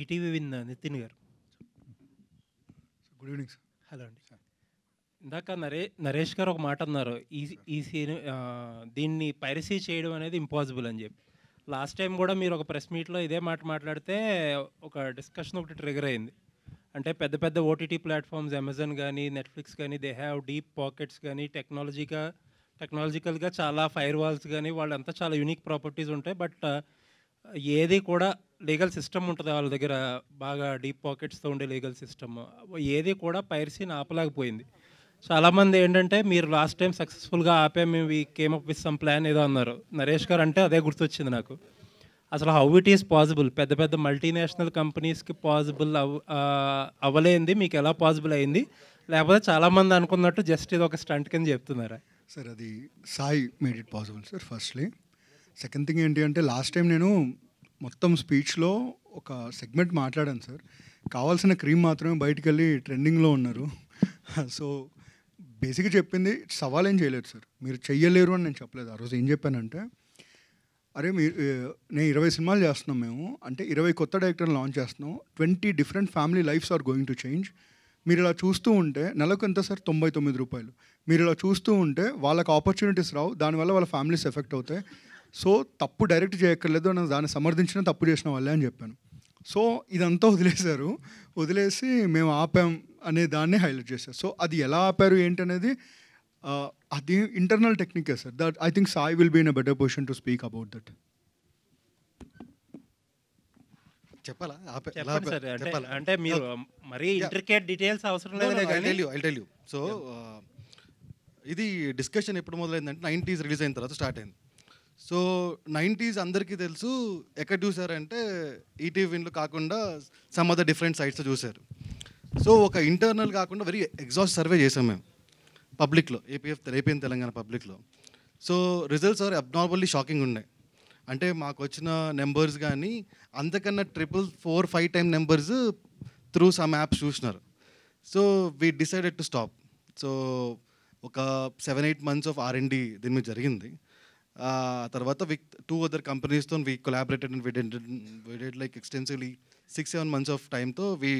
ETV win Nitin గారు good evening sir hello అండి ఇందాక నరే నరేష్ గారు ఒక మాట అన్నారు ఈ ఈ సీన్ దీన్ని పైరసీ చేయడం అనేది ఇంపాసిబుల్ అని చెప్పి లాస్ట్ టైం కూడా మీరు ఒక ప్రెస్ మీట్లో ఇదే మాట మాట్లాడితే ఒక డిస్కషన్ ఒకటి ట్రిగర్ అయింది అంటే పెద్ద పెద్ద ఓటీటీ ప్లాట్ఫామ్స్ అమెజాన్ కానీ నెట్ఫ్లిక్స్ కానీ దే హ్యావ్ డీప్ పాకెట్స్ కానీ టెక్నాలజీగా టెక్నాలజికల్గా చాలా ఫైర్ వాల్స్ కానీ వాళ్ళంతా చాలా యూనిక్ ప్రాపర్టీస్ ఉంటాయి బట్ ఏది కూడా లీగల్ సిస్టమ్ ఉంటుంది వాళ్ళ దగ్గర బాగా డీప్ పాకెట్స్తో ఉండే లీగల్ సిస్టమ్ ఏది కూడా పైరసీని ఆపలేకపోయింది చాలామంది ఏంటంటే మీరు లాస్ట్ టైం సక్సెస్ఫుల్గా ఆపే మేము ఈ came up with some plan ఏదో అన్నారు నరేష్ గారు అంటే అదే గుర్తొచ్చింది నాకు అసలు హౌ ఇట్ ఈస్ పాసిబుల్ పెద్ద పెద్ద మల్టీనేషనల్ కంపెనీస్కి పాసిబుల్ అవ్ అవ్వలేంది మీకు ఎలా పాసిబుల్ అయింది లేకపోతే చాలామంది అనుకున్నట్టు జస్ట్ ఇది ఒక స్టంట్ కింద చెప్తున్నారా సార్ అది Sai made it possible sir firstly second thing ఏంటి అంటే లాస్ట్ టైం నేను మొత్తం స్పీచ్లో ఒక సెగ్మెంట్ మాట్లాడాను సార్ కావాల్సిన క్రీమ్ మాత్రమే బయటికి వెళ్ళి ట్రెండింగ్లో ఉన్నారు సో బేసిక్గా చెప్పింది సవాల్ ఏం చేయలేదు సార్ మీరు చెయ్యలేరు అని నేను చెప్పలేదు ఆ రోజు ఏం చెప్పానంటే అరే మీరు నేను ఇరవై సినిమాలు చేస్తున్నాం మేము అంటే ఇరవై కొత్త డైరెక్టర్లు లాంచ్ చేస్తున్నాం twenty different family lives are going to change మీరు ఇలా చూస్తూ ఉంటే నెలకు ఎంత సార్ తొంభై తొమ్మిది రూపాయలు మీరు ఇలా చూస్తూ ఉంటే వాళ్ళకి ఆపర్చునిటీస్ రావు దానివల్ల వాళ్ళ ఫ్యామిలీస్ ఎఫెక్ట్ అవుతాయి సో తప్పు డైరెక్ట్ చేయక్కర్లేదు నన్ను దాన్ని సమర్థించిన తప్పు చేసిన వాళ్ళే అని చెప్పాను సో ఇదంతా వదిలేశారు వదిలేసి మేము ఆపాం అనే దాన్ని హైలైట్ చేశారు సో అది ఎలా ఆపారు ఏంటనేది అది ఇంటర్నల్ టెక్నికే sir that I think Sai will be in a better position to speak about that చెప్పాలా అంటే సో ఇది డిస్కషన్ ఎప్పుడు మొదలైందంటే నైంటీస్ రిలీజ్ అయిన తర్వాత స్టార్ట్ అయింది సో నైంటీస్ అందరికీ తెలుసు ఎక్కడ చూసారంటే ఈటీ విన్లు కాకుండా సమ్ అదర్ డిఫరెంట్ సైట్స్ చూశారు సో ఒక ఇంటర్నల్ కాకుండా వెరీ ఎగ్జాస్ట్ సర్వే చేసాం మేము పబ్లిక్లో ఏపీఎఫ్ ఏపీఎన్ తెలంగాణ పబ్లిక్లో so results are abnormally shocking ఉన్నాయి అంటే మాకు వచ్చిన నెంబర్స్ కానీ అంతకన్నా triple four five time numbers through some apps చూసినారు so we decided to stop so ఒక seven eight months of R and D దీని మీద జరిగింది తర్వాత విత్ టూ అదర్ కంపెనీస్తో వీ కొలాబరేటెడ్ అండ్ విడెడ్ విడెడ్ like extensively six seven months of టైంతో we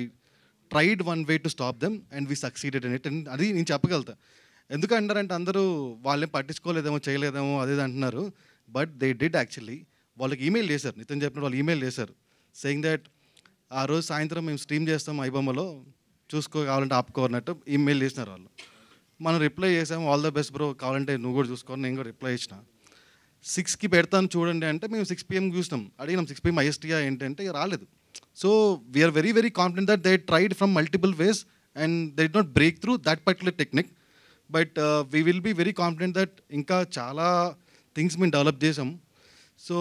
tried one way to stop them and we succeeded in it and అది నేను చెప్పగలుగుతా ఎందుకు అంటారంటే అందరూ వాళ్ళేం పట్టించుకోలేదేమో చేయలేదేమో అదేది అంటున్నారు బట్ దే డిడ్ యాక్చువల్లీ వాళ్ళకి ఈమెయిల్ చేశారు నితిన్ చెప్పిన వాళ్ళు ఈమెయిల్ చేశారు సెయింగ్ దట్ ఆ రోజు సాయంత్రం మేము స్ట్రీమ్ చేస్తాం ఐబొమ్మలో చూసుకో కావాలంటే ఆపుకో అన్నట్టు ఈమెయిల్ చేసినారు వాళ్ళు మనం రిప్లై చేసాము ఆల్ ద బెస్ట్ బ్రో కావాలంటే నువ్వు కూడా చూసుకోవాలి నేను కూడా రిప్లై ఇచ్చినా సిక్స్కి పెడతాను చూడండి అంటే మేము సిక్స్ పిఎం చూసినాం అడిగినాం సిక్స్ పిఎం ఐఎస్టీఆ ఏంటంటే రాలేదు so we're very very confident that they tried from multiple ways and they did not break through that particular technique but we will be very confident that ఇంకా చాలా things మేము develop చేసాం so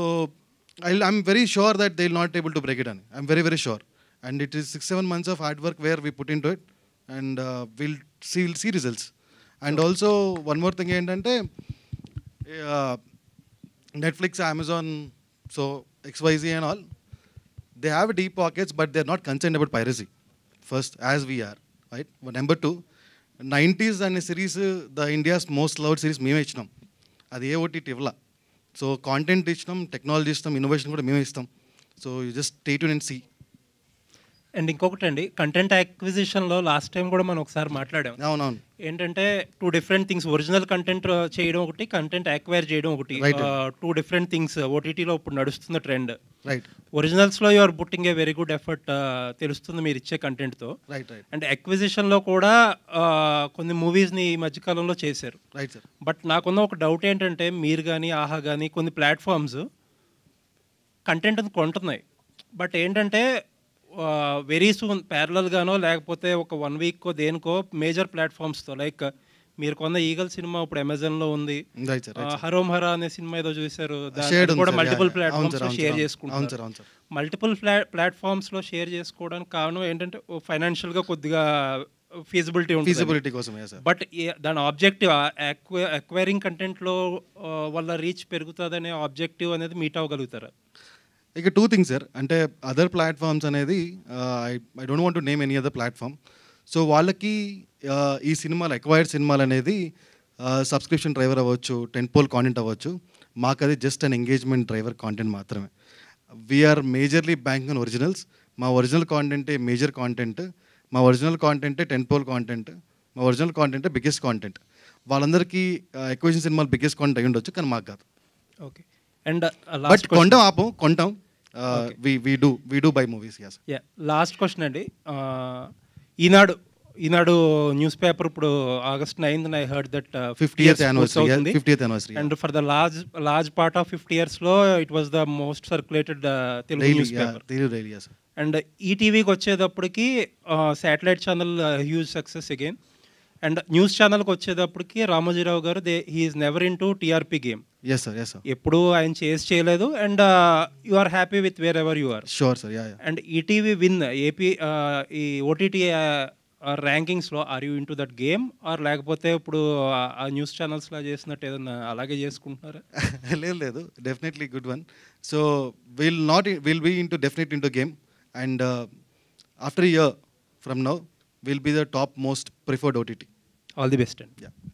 I I'm very sure that they will not able to break it అని I'm very very sure and it is six seven months of hard work where we put in to it and will see will see results and also one more thing ఏంటంటే uh, Netflix, Amazon, so XYZ and all, they have deep pockets, but they're not concerned about piracy. First, as we are, right? But number two, 90s అనే series the India's most loved series మేమే ఇచ్చినాం అది ఏ OTT ఇవ్వలా so content ఇచ్చినాం technology ఇస్తాం innovation కూడా మేమే ఇస్తాం so you just state and see and ఇంకొకటి అండి కంటెంట్ లో లాస్ట్ టైం కూడా మనం ఒకసారి మాట్లాడాం అవునవును ఏంటంటే two different things original content చేయడం ఒకటి కంటెంట్ అక్వైర్ చేయడం ఒకటి టూ డిఫరెంట్ థింగ్స్ ఓటీటీలో ఇప్పుడు నడుస్తున్న ట్రెండ్ ఒరిజినల్స్లో your putting a very good effort తెలుస్తుంది మీరు ఇచ్చే కంటెంట్తో అండ్ లో కూడా uh, కొన్ని మూవీస్ని ఈ మధ్యకాలంలో చేశారు బట్ నాకున్న ఒక డౌట్ ఏంటంటే మీరు కానీ ఆహా కానీ కొన్ని ప్లాట్ఫామ్స్ కంటెంట్ కొంటున్నాయి బట్ ఏంటంటే వెరీ సూన్ ప్యారలల్గానో లేకపోతే ఒక వన్ వీక్కో దేనికో మేజర్ ప్లాట్ఫామ్స్తో లైక్ మీరు కొన్న ఈగల్ సినిమా ఇప్పుడు అమెజాన్ లో ఉంది హరోం హరా అనే సినిమా ఏదో చూసారు కూడా మల్టిపుల్ ప్లాట్ఫామ్స్ షేర్ చేసుకుంటారు మల్టిపుల్ ప్లాట్ఫామ్స్ లో షేర్ చేసుకోవడానికి కారణం ఏంటంటే ఫైనాన్షియల్ గా కొద్దిగా ఫీజిబిలిటీ ఉంది ఫీజిబిలిటీ కోసం బట్ దాని ఆబ్జెక్టివ్ అక్వైరింగ్ కంటెంట్ లో వల్ల రీచ్ పెరుగుతుంది అనే ఆబ్జెక్టివ్ అనేది మీట్ అవ్వగలుగుతారు ఇక టూ థింగ్స్ సార్ అంటే అదర్ ప్లాట్ఫామ్స్ అనేది I I don't want to name any other platform so వాళ్ళకి uh, ఈ సినిమాలు ఎక్వైర్డ్ సినిమాలు అనేది సబ్స్క్రిప్షన్ uh, డ్రైవర్ అవ్వచ్చు టెన్పోల్ కాంటెంట్ అవ్వచ్చు మాకు అది just an engagement driver content మాత్రమే we're majorly bank on originals మా ఒరిజినల్ కాంటెంటే మేజర్ కాంటెంట్ మా ఒరిజినల్ కాంటెంటే టెన్పోల్ కాంటెంట్ మా ఒరిజినల్ కాంటెంటే బిగ్గెస్ట్ కాంటెంట్ వాళ్ళందరికీ ఎక్వేషన్ uh, సినిమాలు బిగ్గెస్ట్ కాంటెంట్ అయ్యి ఉండొచ్చు కానీ మాకు కాదు ఓకే అండ్ బట్ కొంటాం ఆపం కొంటాం we do we do buy movies as yeah last question అండి uh, Eenadu Eenadu news paper ఇప్పుడు August ninth I heard that fifty and for the large large part of fifty years లో it was the most circulated and ఈ paper and ఈటీవీకి వచ్చేటప్పటికి satellite channel huge success again and news ఛానల్కి వచ్చేటప్పటికి రామోజీరావు గారు they he is never in to TRP game yes sir yes sir ఎప్పుడు ఆయన చేసి చేయలేదు and you are happy with where ever you are sure sir and ETV win app ఈ OTT ర్యాంకింగ్స్లో are you in to that game or లేకపోతే ఇప్పుడు uh, ఆ news ఛానల్స్లో చేసినట్టు ఏదన్నా అలాగే చేసుకుంటున్నారా లేదు లేదు definitely good one so will not will be in to definite in to game and after year from now will be the top most preferred OTT. All the best. Then. Yeah.